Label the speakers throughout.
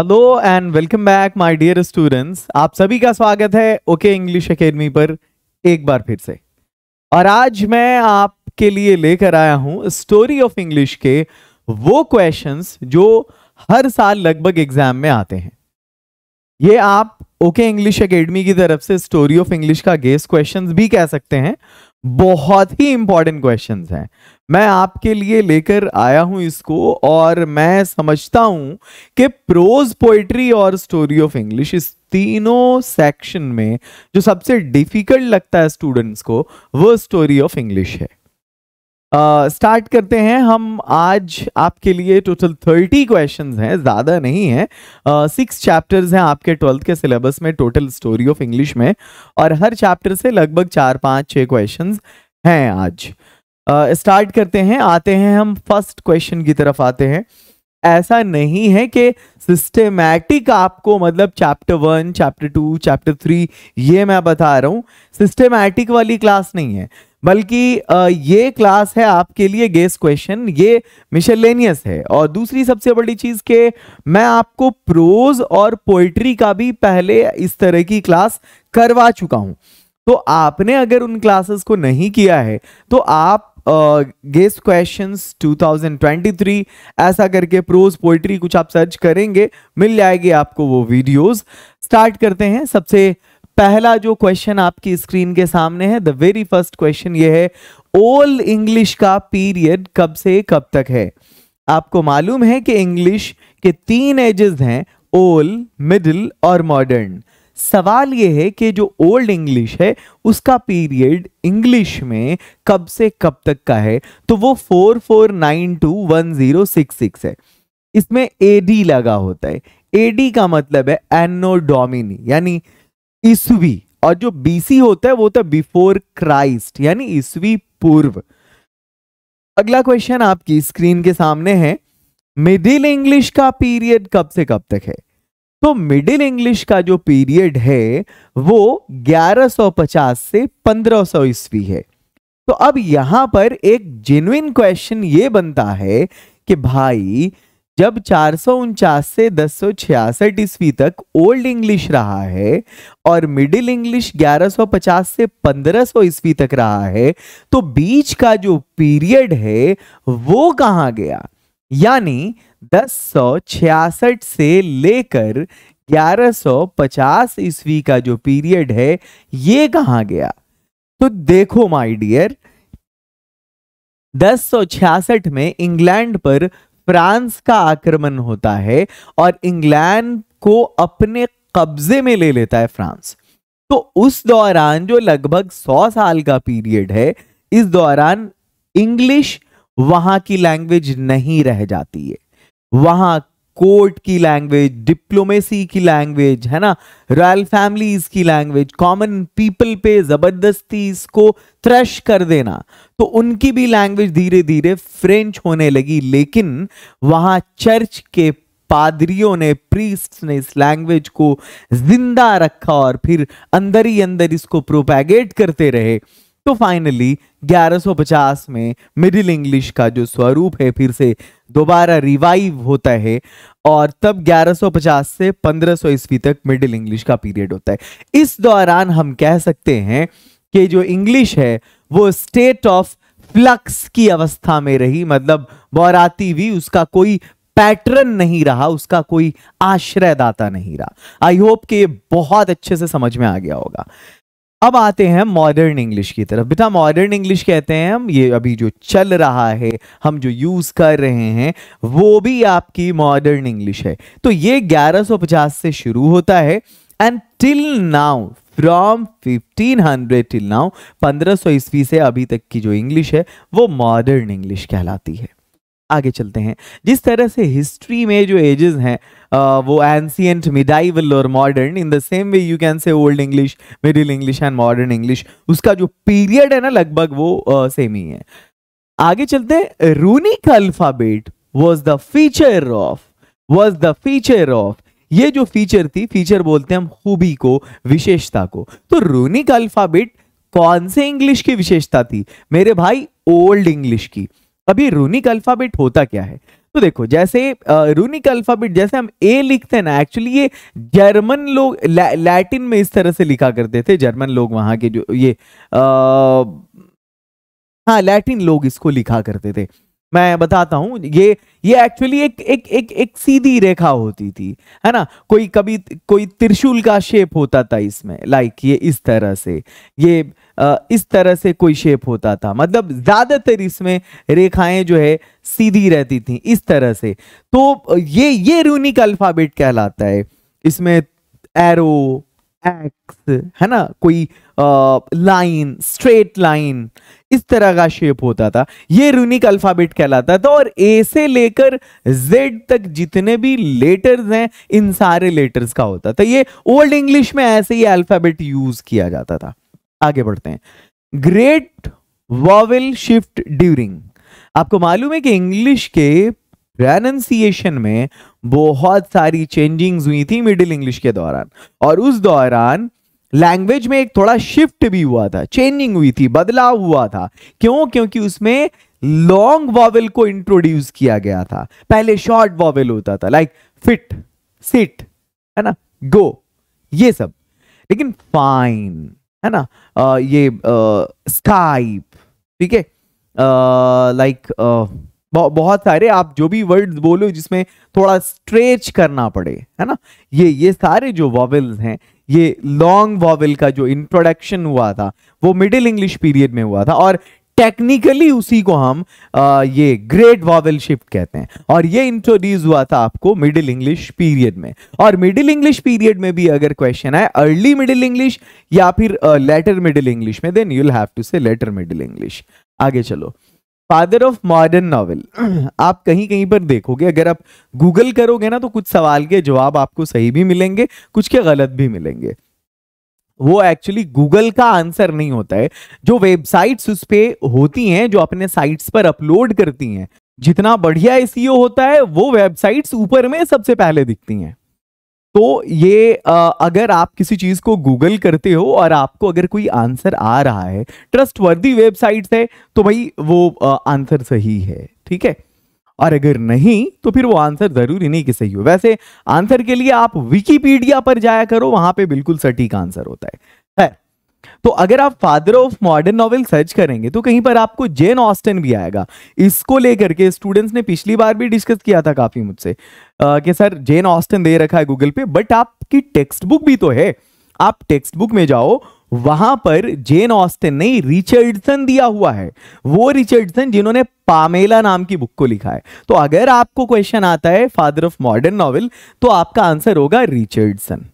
Speaker 1: Hello and welcome back my dear students आप सभी का स्वागत है ओके इंग्लिश अकेडमी पर एक बार फिर से और आज मैं आपके लिए लेकर आया हूं स्टोरी ऑफ इंग्लिश के वो क्वेश्चंस जो हर साल लगभग एग्जाम में आते हैं ये आप ओके इंग्लिश अकेडमी की तरफ से स्टोरी ऑफ इंग्लिश का गेस्ट क्वेश्चंस भी कह सकते हैं बहुत ही इंपॉर्टेंट क्वेश्चन हैं मैं आपके लिए लेकर आया हूं इसको और मैं समझता हूं कि प्रोज पोइट्री और स्टोरी ऑफ इंग्लिश इस तीनों सेक्शन में जो सबसे डिफिकल्ट लगता है स्टूडेंट्स को वो स्टोरी ऑफ इंग्लिश है स्टार्ट uh, करते हैं हम आज आपके लिए टोटल थर्टी क्वेश्चन हैं ज़्यादा नहीं है सिक्स uh, चैप्टर्स हैं आपके ट्वेल्थ के सिलेबस में टोटल स्टोरी ऑफ इंग्लिश में और हर चैप्टर से लगभग चार पाँच छः क्वेश्चन हैं आज स्टार्ट uh, करते हैं आते हैं हम फर्स्ट क्वेश्चन की तरफ आते हैं ऐसा नहीं है कि सिस्टेमैटिक आपको मतलब chapter one chapter two chapter three ये मैं बता रहा हूँ सिस्टेमैटिक वाली क्लास नहीं है बल्कि ये क्लास है आपके लिए गेस क्वेश्चन ये मिशेलेनियस है और दूसरी सबसे बड़ी चीज़ के मैं आपको प्रोज और पोइट्री का भी पहले इस तरह की क्लास करवा चुका हूं तो आपने अगर उन क्लासेस को नहीं किया है तो आप गेस क्वेश्चंस 2023 ऐसा करके प्रोज पोइट्री कुछ आप सर्च करेंगे मिल जाएगी आपको वो वीडियोस स्टार्ट करते हैं सबसे पहला जो क्वेश्चन आपकी स्क्रीन के सामने है द वेरी फर्स्ट क्वेश्चन ये है ओल्ड इंग्लिश का पीरियड कब से कब तक है आपको मालूम है कि इंग्लिश के तीन एजेस हैं ओल्ड मिडिल और मॉडर्न सवाल यह है कि जो ओल्ड इंग्लिश है उसका पीरियड इंग्लिश में कब से कब तक का है तो वो four four nine two one zero six six है इसमें एडी लगा होता है एडी का मतलब है एनोडोमिनी यानी ईस्वी और जो बीसी होता है वो होता है बिफोर क्राइस्ट यानी ईस्वी पूर्व अगला क्वेश्चन आपकी स्क्रीन के सामने है मिडिल इंग्लिश का पीरियड कब से कब तक है तो मिडिल इंग्लिश का जो पीरियड है वो 1150 से 1500 ईस्वी है तो अब यहां पर एक जेन्युन क्वेश्चन ये बनता है कि भाई जब चार से दस ईस्वी तक ओल्ड इंग्लिश रहा है और मिडिल इंग्लिश 1150 से 1500 ईस्वी तक रहा है तो बीच का जो पीरियड है वो कहा गया यानी दस से लेकर 1150 ईस्वी का जो पीरियड है ये कहा गया तो देखो माय डियर दस में इंग्लैंड पर फ्रांस का आक्रमण होता है और इंग्लैंड को अपने कब्जे में ले लेता है फ्रांस तो उस दौरान जो लगभग सौ साल का पीरियड है इस दौरान इंग्लिश वहां की लैंग्वेज नहीं रह जाती है वहां कोर्ट की लैंग्वेज डिप्लोमेसी की लैंग्वेज है ना रॉयल फैमिलीज की लैंग्वेज कॉमन पीपल पे जबरदस्ती इसको क्रश कर देना तो उनकी भी लैंग्वेज धीरे धीरे फ्रेंच होने लगी लेकिन वहां चर्च के पादरियों ने प्रीस्ट ने इस लैंग्वेज को जिंदा रखा और फिर अंदर ही अंदर इसको प्रोपैगेट करते रहे तो फाइनली 1150 में मिडिल इंग्लिश का जो स्वरूप है फिर से दोबारा रिवाइव होता है और तब 1150 से 1500 सौ ईस्वी तक मिडिल इंग्लिश का पीरियड होता है इस दौरान हम कह सकते हैं कि जो इंग्लिश है वो स्टेट ऑफ फ्लक्स की अवस्था में रही मतलब बौराती भी उसका कोई पैटर्न नहीं रहा उसका कोई आश्रयदाता नहीं रहा आई होप कि ये बहुत अच्छे से समझ में आ गया होगा अब आते हैं मॉडर्न इंग्लिश की तरफ बेटा मॉडर्न इंग्लिश कहते हैं हम ये अभी जो चल रहा है हम जो यूज कर रहे हैं वो भी आपकी मॉडर्न इंग्लिश है तो ये 1150 से शुरू होता है and till now from 1500 till now 1500 ईस्वी से अभी तक की जो इंग्लिश है वो मॉडर्न इंग्लिश कहलाती है आगे चलते हैं जिस तरह से हिस्ट्री में जो एजेस हैं वो एंसियंट मिडाइवल और modern in the same way you can say old English middle English and modern English उसका जो पीरियड है ना लगभग वो सेम ही है आगे चलते हैं runic alphabet was the feature of was the feature of ये जो फीचर थी फीचर बोलते हैं हम खूबी को विशेषता को तो रूनिक अल्फाबेट कौन से इंग्लिश की विशेषता थी मेरे भाई ओल्ड इंग्लिश की अब ये रूनिक अल्फाबेट होता क्या है तो देखो जैसे रूनिक अल्फाबेट जैसे हम ए लिखते हैं ना एक्चुअली ये जर्मन लोग ला, लैटिन में इस तरह से लिखा करते थे जर्मन लोग वहां के जो ये आ, हाँ लैटिन लोग इसको लिखा करते थे मैं बताता हूँ ये ये एक्चुअली एक एक एक एक सीधी रेखा होती थी है ना कोई कभी कोई त्रिशूल का शेप होता था इसमें लाइक ये इस तरह से ये आ, इस तरह से कोई शेप होता था मतलब ज्यादातर इसमें रेखाएं जो है सीधी रहती थी इस तरह से तो ये ये रूनिक अल्फाबेट कहलाता है इसमें एरो एक्स है ना कोई लाइन स्ट्रेट लाइन इस तरह का शेप होता था ये रूनिक अल्फाबेट कहलाता था और ए से लेकर जेड तक जितने भी लेटर्स हैं इन सारे लेटर्स का होता था ये ओल्ड इंग्लिश में ऐसे ही अल्फाबेट यूज किया जाता था आगे बढ़ते हैं ग्रेट वॉविल शिफ्ट ड्यूरिंग आपको मालूम है कि इंग्लिश के प्रोनाउंसिएशन में बहुत सारी चेंजिंग्स हुई थी मिडिल इंग्लिश के दौरान और उस दौरान लैंग्वेज में एक थोड़ा शिफ्ट भी हुआ था चेंजिंग हुई थी बदलाव हुआ था क्यों क्योंकि उसमें लॉन्ग वॉवेल को इंट्रोड्यूस किया गया था पहले शॉर्ट वॉवेल होता था लाइक फिट सिट है ना गो ये सब लेकिन फाइन है ना आ, ये स्काइप ठीक है लाइक बहुत सारे आप जो भी वर्ड बोलो जिसमें थोड़ा स्ट्रेच करना पड़े है ना ये ये सारे जो वॉवल्स हैं ये लॉन्ग वॉवल का जो इंट्रोडक्शन हुआ था वो मिडिल इंग्लिश पीरियड में हुआ था और टेक्निकली उसी को हम आ, ये ग्रेट वॉवल शिफ्ट कहते हैं और ये इंट्रोड्यूस हुआ था आपको मिडिल इंग्लिश पीरियड में और मिडिल इंग्लिश पीरियड में भी अगर क्वेश्चन आए अर्ली मिडिल इंग्लिश या फिर लेटर मिडिल इंग्लिश में then you'll have to say later middle English आगे चलो फादर ऑफ मॉडर्न नॉवल आप कहीं कहीं पर देखोगे अगर आप गूगल करोगे ना तो कुछ सवाल के जवाब आपको सही भी मिलेंगे कुछ के गलत भी मिलेंगे वो एक्चुअली गूगल का आंसर नहीं होता है जो वेबसाइट्स उस पर होती हैं जो अपने साइट्स पर अपलोड करती हैं जितना बढ़िया एसईओ e होता है वो वेबसाइट्स ऊपर में सबसे पहले दिखती हैं तो ये आ, अगर आप किसी चीज़ को गूगल करते हो और आपको अगर कोई आंसर आ रहा है ट्रस्ट वर्दी वेबसाइट है तो भाई वो आ, आंसर सही है ठीक है और अगर नहीं तो फिर वो आंसर जरूरी नहीं कि सही हो वैसे आंसर के लिए आप विकीपीडिया पर जाया करो वहां पे बिल्कुल सटीक आंसर होता है तो अगर आप father of modern novel search करेंगे तो कहीं पर आपको जेन ऑस्टन भी आएगा इसको लेकर के स्टूडेंट्स ने पिछली बार भी डिस्कस किया था काफी मुझसे कि सर जेन ऑस्टन दे रखा है गूगल पे बट आपकी टेक्स्ट बुक भी तो है आप टेक्स्ट बुक में जाओ वहां पर जेन ऑस्टन ने रिचर्डसन दिया हुआ है वो रिचर्डसन जिन्होंने पामेला नाम की बुक को लिखा है तो अगर आपको क्वेश्चन आता है फादर ऑफ मॉडर्न नॉवेल तो आपका आंसर होगा रिचर्डसन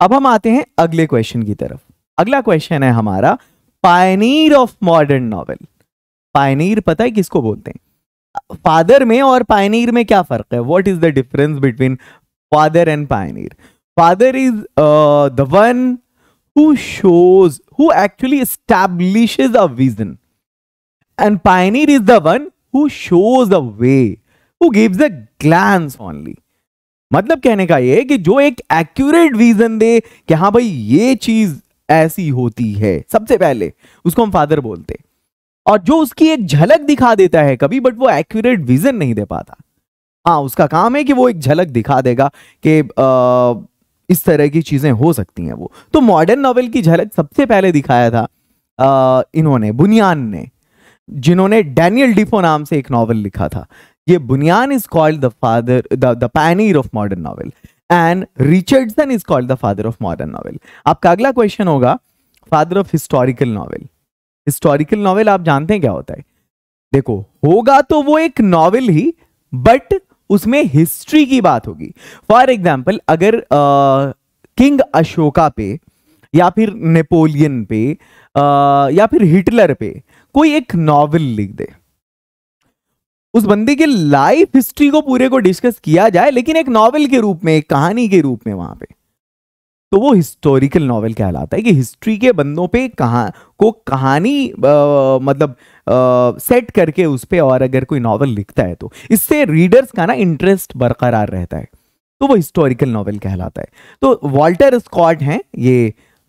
Speaker 1: अब हम आते हैं अगले क्वेश्चन की तरफ अगला क्वेश्चन है हमारा pioneer of modern novel pioneer पता है किसको बोलते हैं फादर में और पायनीर में क्या फर्क है what is the difference between father and pioneer father is the one who shows who actually establishes a vision and pioneer is the one who shows a way who gives a glance only मतलब कहने का ये कि जो एक accurate vision दे कि हाँ भाई ये चीज ऐसी होती है सबसे पहले उसको हम फादर बोलते और जो उसकी एक झलक दिखा देता है कभी बट वो एक्यूरेट विजन नहीं दे पाता हाँ उसका काम है कि वो एक झलक दिखा देगा कि इस तरह की चीजें हो सकती हैं वो तो मॉडर्न नॉवेल की झलक सबसे पहले दिखाया था आ, इन्होंने बुनियान ने जिन्होंने डैनियल डिफो नाम से एक नॉवल लिखा था ये Bunyan is called the father the pioneer of modern novel and Richardson is called the father of modern novel आपका अगला क्वेश्चन होगा father of historical novel historical novel आप जानते हैं क्या होता है देखो होगा तो वो एक नॉवेल ही बट उसमें हिस्ट्री की बात होगी फॉर एग्जाम्पल अगर किंग uh, अशोका पे या फिर नेपोलियन पे uh, या फिर हिटलर पे कोई एक नॉवेल लिख दे उस बंदे के लाइफ हिस्ट्री को पूरे को डिस्कस किया जाए लेकिन एक नॉवल के रूप में एक कहानी के रूप में वहां पे तो वो हिस्टोरिकल नॉवल कहलाता है कि हिस्ट्री के बंदों पे कहा को कहानी आ, मतलब आ, सेट करके उस पर और अगर कोई नॉवल लिखता है तो इससे रीडर्स का ना इंटरेस्ट बरकरार रहता है तो वो हिस्टोरिकल नॉवल कहलाता है तो वॉल्टर स्कॉट हैं ये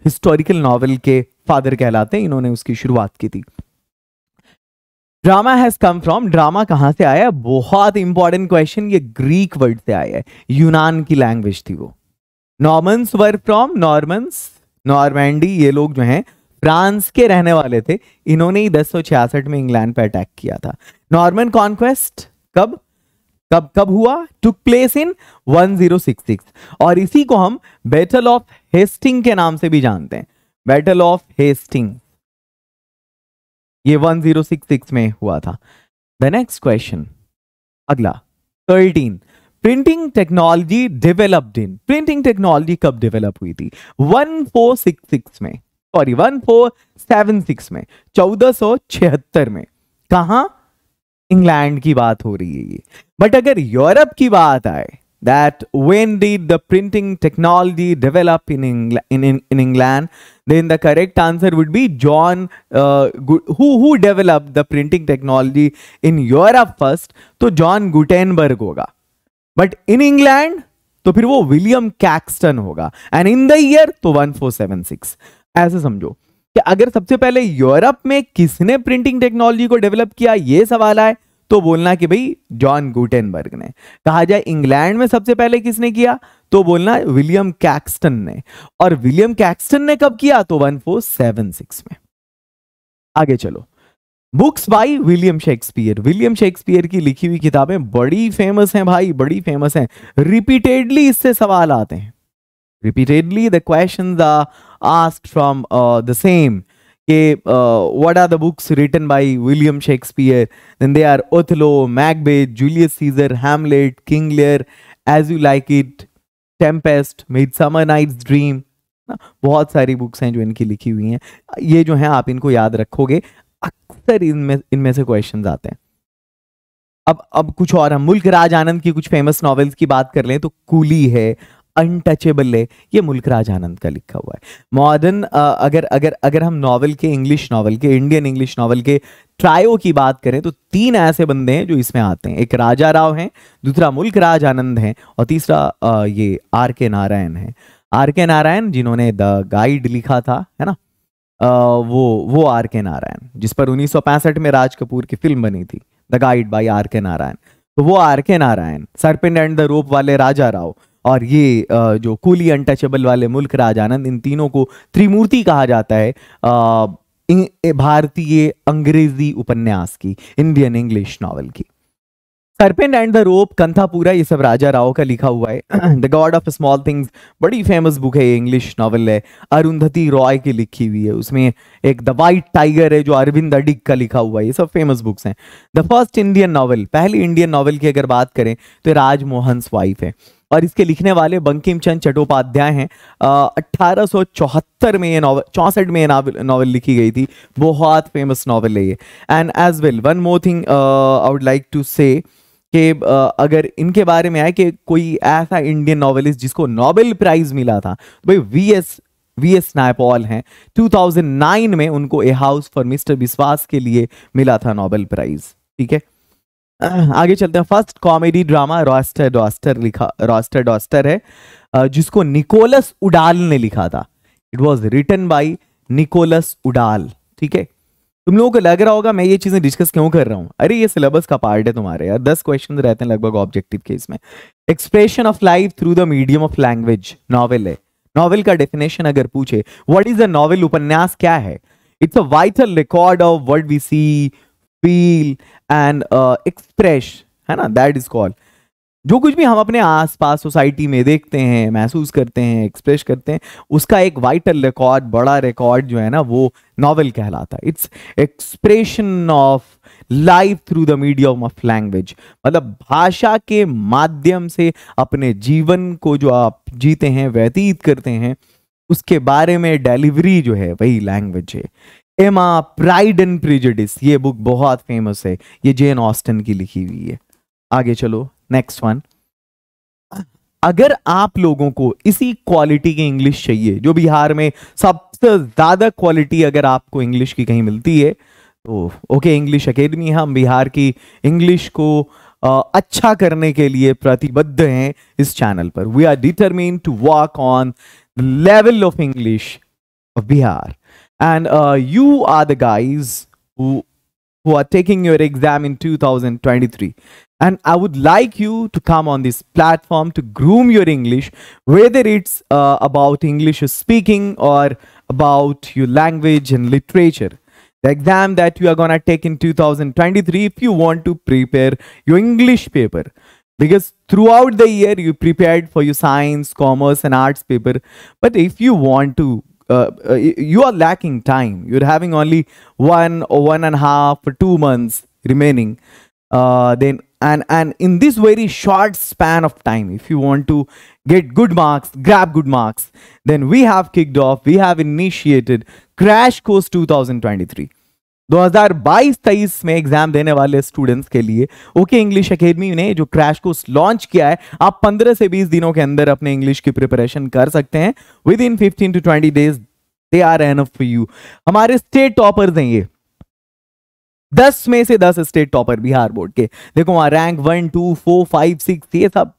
Speaker 1: हिस्टोरिकल नॉवल के फादर कहलाते हैं इन्होंने उसकी शुरुआत की थी drama has come from drama कहाँ से आया बहुत इंपॉर्टेंट क्वेश्चन ये ग्रीक वर्ड से आया है यूनान की लैंग्वेज थी वो Normans work from Normans Normandy ये लोग जो हैं फ्रांस के रहने वाले थे इन्होंने ही दस में इंग्लैंड पर अटैक किया था नॉर्मन कॉन्क्वेस्ट कब कब कब हुआ टुक प्लेस इन 1066 और इसी को हम बैटल ऑफ हेस्टिंग के नाम से भी जानते हैं बैटल ऑफ हेस्टिंग ये 1066 में हुआ था द नेक्स्ट क्वेश्चन अगला thirteen printing technology developed in printing technology कब डेवलप हुई थी 1466 में सॉरी 1476 में 1476 में कहा इंग्लैंड की बात हो रही है ये बट अगर यूरोप की बात आए that when did the printing technology develop in, Engla- in, in, in England, then the correct answer would be John, uh, who, who developed the printing technology in Europe first, तो John Gutenberg होगा but in England तो फिर वो William Caxton होगा and in the year तो 1476 ऐसे समझो कि अगर सबसे पहले यूरोप में किसने प्रिंटिंग टेक्नोलॉजी को डेवलप किया ये सवाल आए तो बोलना कि भाई जॉन गुटेनबर्ग ने कहा जाए इंग्लैंड में सबसे पहले किसने किया तो बोलना विलियम कैक्सटन ने और विलियम कैक्सटन ने कब किया तो 1476 में आगे चलो books by William Shakespeare William Shakespeare की लिखी हुई किताबें बड़ी फेमस हैं भाई बड़ी फेमस हैं रिपीटेडली इससे सवाल आते हैं repeatedly the question ask from the same के what are the books written by William Shakespeare then they are Othello Macbeth Julius Caesar Hamlet King Lear as you like it Tempest midsummer night's dream बहुत सारी books हैं जो इनकी लिखी हुई हैं ये जो हैं आप इनको याद रखोगे अक्सर इनमें इनमें से क्वेश्चन आते हैं अब अब कुछ और हम मुल्क राज आनंद की कुछ फेमस नॉवेल्स की बात कर लें तो कूली है अनटचेबल है ये मुल्कराज आनंद का लिखा हुआ है मॉडर्न अगर अगर अगर हम नॉवल के इंग्लिश नॉवल के इंडियन इंग्लिश नॉवल के ट्रायो की बात करें तो तीन ऐसे बंदे हैं जो इसमें आते हैं एक राजा राव हैं दूसरा मुल्क राज आनंद हैं और तीसरा आ, ये आर के नारायण हैं आर के नारायण जिन्होंने द गाइड लिखा था है ना आ, वो वो आर के नारायण जिस पर उन्नीस में राज कपूर की फिल्म बनी थी the guide by are K Narayan तो वो R K Narayan serpent and the rope वाले राजा राव और ये जो कूली अनटचेबल वाले मुल्क राज आनंद इन तीनों को त्रिमूर्ति कहा जाता है भारतीय अंग्रेजी उपन्यास की इंडियन इंग्लिश नॉवल की serpent and the rope Kanthapura ये सब राजा राव का लिखा हुआ है the god of small things बड़ी फेमस बुक है ये इंग्लिश नॉवल है अरुंधति रॉय की लिखी हुई है उसमें एक द वाइट टाइगर है जो अरविंद अडिग का लिखा हुआ है ये सब फेमस बुक्स हैं द फर्स्ट इंडियन नॉवल पहली इंडियन नॉवल की अगर बात करें तो राजमोहन वाइफ है और इसके लिखने वाले बंकिम चंद चट्टोपाध्याय हैं अट्ठारह में ये नॉवल चौंसठ में ये नावल नावल लिखी गई थी बहुत फेमस नावल है ये and as well one more thing I would like to say कि अगर इनके बारे में आए कि कोई ऐसा इंडियन नॉवेलिस्ट जिसको नोबेल प्राइज मिला था तो भाई V S V S Naipaul हैं 2009 में उनको ए हाउस फॉर मिस्टर विश्वास के लिए मिला था नोबेल प्राइज ठीक है आगे चलते हैं first comedy drama Roister Doister लिखा रॉस्टर डॉस्टर है जिसको निकोलस उडाल ने लिखा था it was written by Nicholas Udall ठीक है तुम लोगों को लग रहा होगा मैं ये चीजें डिस्कस क्यों कर रहा हूं अरे ये सिलेबस का पार्ट है तुम्हारे यार दस क्वेश्चन रहते हैं लगभग ऑब्जेक्टिव के इसमें expression of life through the medium of language novel है नॉवेल का डेफिनेशन अगर पूछे व्हाट इज अ नॉवेल उपन्यास क्या है it's a vital record of word we see feel and express है ना दैट इज कॉल जो कुछ भी हम अपने आसपास सोसाइटी में देखते हैं महसूस करते हैं एक्सप्रेस करते हैं उसका एक वाइटल रिकॉर्ड बड़ा रिकॉर्ड जो है ना वो नॉवल कहलाता है it's expression of life through the medium of language मतलब भाषा के माध्यम से अपने जीवन को जो आप जीते हैं व्यतीत करते हैं उसके बारे में डिलीवरी जो है वही लैंग्वेज है एमा प्राइड एंड प्रिजुडिस ये बुक बहुत फेमस है ये जेन ऑस्टन की लिखी हुई है आगे चलो नेक्स्ट वन अगर आप लोगों को इसी क्वालिटी की इंग्लिश चाहिए जो बिहार में सबसे ज्यादा क्वालिटी अगर आपको इंग्लिश की कहीं मिलती है तो ओके इंग्लिश अकेडमी हम बिहार की इंग्लिश को आ, अच्छा करने के लिए प्रतिबद्ध हैं इस चैनल पर we are determine to work on level of English of Bihar and uh, you are the guys who who are taking your exam in 2023 and i would like you to come on this platform to groom your english whether it's uh, about english speaking or about your language and literature the exam that you are going to take in 2023 if you want to prepare your english paper because throughout the year you prepared for your science commerce and arts paper but if you want to uh, uh you are lacking time. You're having only one or one and a half or two months remaining. Uh, then and and in this very short span of time, if you want to get good marks, grab good marks, then we have kicked off. We have initiated Crash Course 2023. 2022-23 में exam देने वाले students के लिए okay English academy ने जो crash course launch किया है आप 15 से 20 दिनों के अंदर अपने इंग्लिश की प्रिपरेशन कर सकते हैं within fifteen to twenty days they are an of you हमारे स्टेट टॉपर हैं ये दस में से दस स्टेट टॉपर बिहार बोर्ड के देखो वहां rank one two four five six ये सब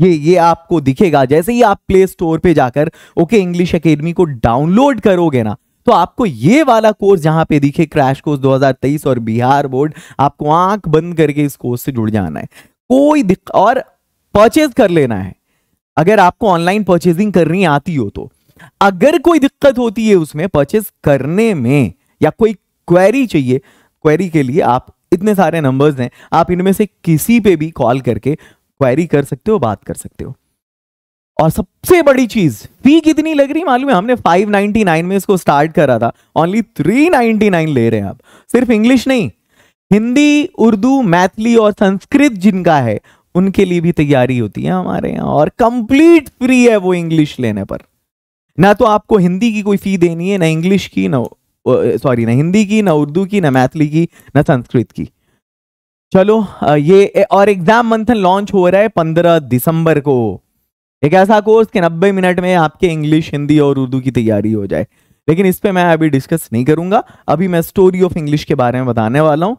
Speaker 1: ये ये आपको दिखेगा जैसे ही आप प्ले स्टोर पे जाकर ओके इंग्लिश अकेडमी को डाउनलोड करोगे ना तो आपको ये वाला कोर्स जहां पे दिखे क्रैश कोर्स 2023 और बिहार बोर्ड आपको आंख बंद करके इस कोर्स से जुड़ जाना है कोई दिक्कत और परचेज कर लेना है अगर आपको ऑनलाइन परचेजिंग करनी आती हो तो अगर कोई दिक्कत होती है उसमें परचेज करने में या कोई क्वेरी चाहिए क्वेरी के लिए आप इतने सारे नंबर्स हैं आप इनमें से किसी पे भी कॉल करके क्वेरी कर सकते हो बात कर सकते हो और सबसे बड़ी चीज फी कितनी लग रही मालूम है हमने 599 में इसको स्टार्ट करा था ओनली 399 ले रहे हैं आप सिर्फ इंग्लिश नहीं हिंदी उर्दू मैथिली और संस्कृत जिनका है उनके लिए भी तैयारी होती है हमारे यहाँ और कंप्लीट फ्री है वो इंग्लिश लेने पर ना तो आपको हिंदी की कोई फी देनी है ना इंग्लिश की ना सॉरी ना हिंदी की ना उर्दू की ना मैथिली की ना संस्कृत की चलो ये और एग्जाम मंथन लॉन्च हो रहा है पंद्रह दिसंबर को एक ऐसा कोर्स कि नब्बे मिनट में आपके इंग्लिश हिंदी और उर्दू की तैयारी हो जाए लेकिन इस पर मैं अभी डिस्कस नहीं करूंगा अभी मैं स्टोरी ऑफ इंग्लिश के बारे में बताने वाला हूँ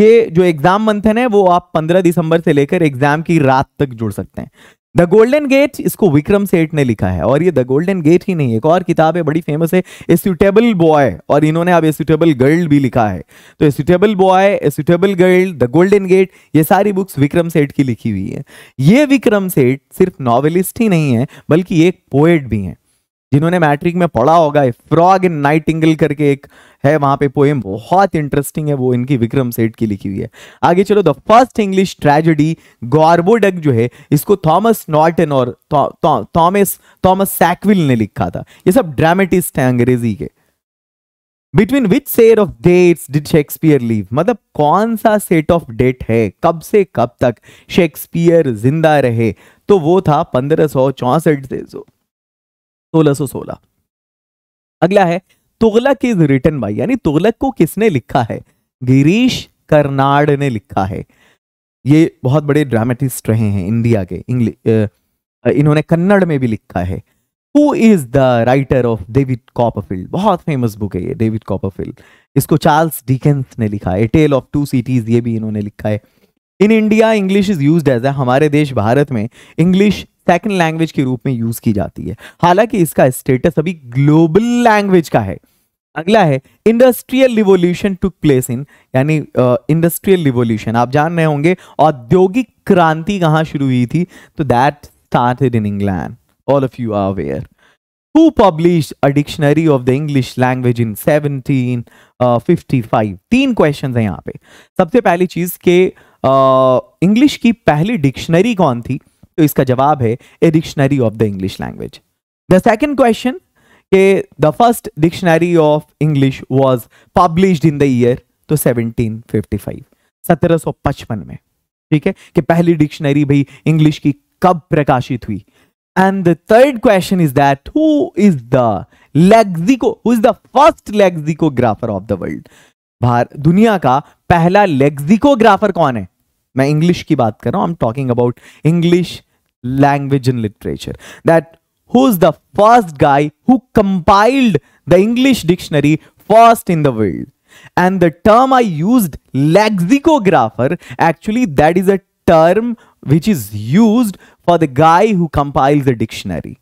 Speaker 1: ये जो एग्जाम मंथन है वो आप 15 दिसंबर से लेकर एग्जाम की रात तक जुड़ सकते हैं द गोल्डन गेट इसको विक्रम सेठ ने लिखा है और ये द गोल्डन गेट ही नहीं एक और किताब है बड़ी फेमस है ए सुटेबल बॉय और इन्होंने अब ए सुटेबल गर्ल भी लिखा है तो a suitable boy a suitable girl the golden gate ये सारी बुक्स विक्रम सेठ की लिखी हुई है ये विक्रम सेठ सिर्फ नॉवेलिस्ट ही नहीं है बल्कि एक पोएट भी हैं जिन्होंने मैट्रिक में पढ़ा होगा फ्रॉग इन इंगल करके एक है वहां पे पोएम बहुत इंटरेस्टिंग है वो इनकी विक्रम सेठ की लिखी हुई है आगे चलो the first English tragedy Gorboduc जो है इसको थॉमस नॉर्टन और थॉमस थॉमस सैक्विल ने लिखा था ये सब ड्रामेटिस्ट हैं अंग्रेजी के between which set of dates did Shakespeare live मतलब कौन सा सेट ऑफ डेट है कब से कब तक शेक्सपियर जिंदा रहे तो वो था पंद्रह सौ चौसठ से 1616 अगला है तुगलक इज रिटन बाई यानी तुगलक को किसने लिखा है गिरीश कर्नाड ने लिखा है ये बहुत बड़े ड्रामेटिस्ट रहे हैं इंडिया के इंग्लिश इन्होंने कन्नड़ में भी लिखा है who is the writer of David Copperfield बहुत फेमस बुक है ये डेविड कॉपरफील्ड इसको चार्ल्स डिकेंस ने लिखा है टेल ऑफ टू सिटीज ये भी इन्होंने लिखा है in India English is use as हमारे देश भारत में इंग्लिश सेकेंड लैंग्वेज के रूप में यूज की जाती है हालांकि इसका स्टेटस अभी ग्लोबल लैंग्वेज का है अगला है industrial revolution took place in यानी इंडस्ट्रियल रिवोल्यूशन आप जान रहे होंगे औद्योगिक क्रांति कहां शुरू हुई थी तो that started in England all of you are aware a dictionary of the English language in seventeen fifty five तीन क्वेश्चन है यहाँ पे सबसे पहली चीज के इंग्लिश uh, की पहली डिक्शनरी कौन थी तो इसका जवाब है a dictionary of the English language the second question के the first dictionary of English was publish in the year तो 1755 1755 में ठीक है कि पहली डिक्शनरी भाई इंग्लिश की कब प्रकाशित हुई and the third question is that who is the lexico who is the first lexicographer of the world Bharat दुनिया का पहला लेग्जिकोग्राफर कौन है मैं इंग्लिश की बात कर रहा हूं I am talking about English language and literature that who's the first guy who compiled the english dictionary first in the world and the term i used lexicographer actually that is a term which is used for the guy who compiles the dictionary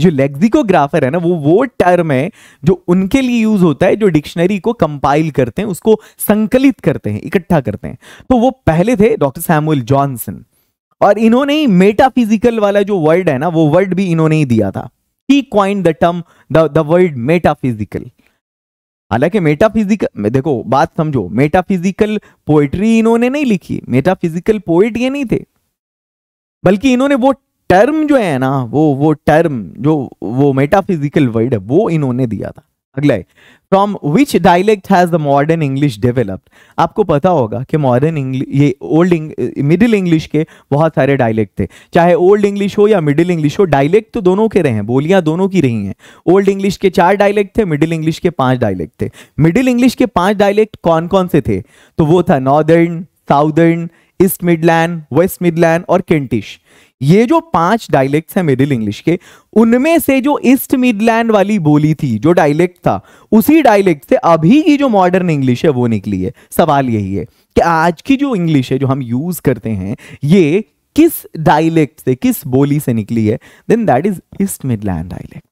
Speaker 1: जो lexicographer है ना वो वो term है जो उनके लिए use होता है जो डिक्शनरी को कंपाइल करते हैं उसको संकलित करते हैं इकट्ठा करते हैं तो वो पहले थे डॉक्टर सैमुअल जॉनसन और इन्होंने ही मेटाफिजिकल वाला जो वर्ड है ना वो वर्ड भी इन्होंने ही दिया था he coin the term the word metaphysical हालांकि मेटाफिजिकल देखो बात समझो मेटाफिजिकल पोएट्री इन्होंने नहीं लिखी मेटाफिजिकल पोएट ये नहीं थे बल्कि इन्होंने वो टर्म जो है ना वो वो टर्म जो वो मेटाफिजिकल वर्ड है वो इन्होंने दिया था अगला है from which dialect has the modern English developed आपको पता होगा कि मॉडर्न इंग्लिश ये ओल्ड मिडिल इंग्लिश के बहुत सारे डायलेक्ट थे चाहे ओल्ड इंग्लिश हो या मिडिल इंग्लिश हो डायलेक्ट तो दोनों के रहे हैं बोलियां दोनों की रही हैं ओल्ड इंग्लिश के चार डायलेक्ट थे मिडिल इंग्लिश के पांच डायलेक्ट थे मिडिल इंग्लिश के पांच डायलेक्ट कौन कौन से थे तो वो था northern southern East Midland West Midland और केंटिश ये जो पांच डायलेक्ट्स हैं मिडिल इंग्लिश के उनमें से जो ईस्ट मिडलैंड वाली बोली थी जो डायलेक्ट था उसी डायलेक्ट से अभी की जो मॉडर्न इंग्लिश है वो निकली है सवाल यही है कि आज की जो इंग्लिश है जो हम यूज करते हैं ये किस डायलेक्ट से किस बोली से निकली है then that is East Midland dialect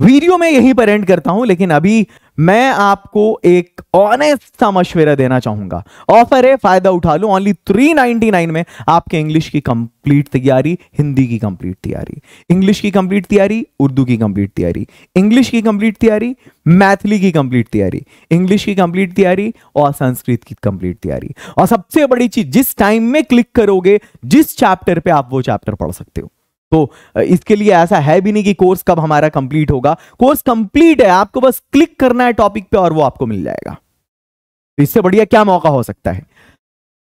Speaker 1: video में यही पर एंड करता हूं लेकिन अभी मैं आपको एक ऑनेस्ट सा मशवरा देना चाहूंगा ऑफर है फायदा उठा लो ओनली 399 में आपके इंग्लिश की कंप्लीट तैयारी हिंदी की कंप्लीट तैयारी इंग्लिश की कंप्लीट तैयारी उर्दू की कंप्लीट तैयारी इंग्लिश की कंप्लीट तैयारी मैथिली की कंप्लीट तैयारी इंग्लिश की कंप्लीट तैयारी और संस्कृत की कंप्लीट तैयारी और सबसे बड़ी चीज जिस टाइम में क्लिक करोगे जिस चैप्टर पर आप वो चैप्टर पढ़ सकते हो तो इसके लिए ऐसा है भी नहीं कि कोर्स कब हमारा कंप्लीट होगा कोर्स कंप्लीट है आपको बस क्लिक करना है टॉपिक पे और वो आपको मिल जाएगा तो इससे बढ़िया क्या मौका हो सकता है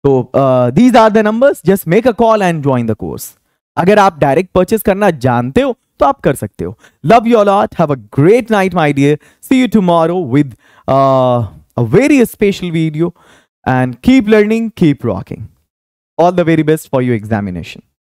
Speaker 1: तो these are the numbers just make a call and join the course अगर आप डायरेक्ट परचेस करना जानते हो तो आप कर सकते हो love you lot have a great night my dear see you tomorrow with a very special video and keep learning keep rocking all the very best for your examination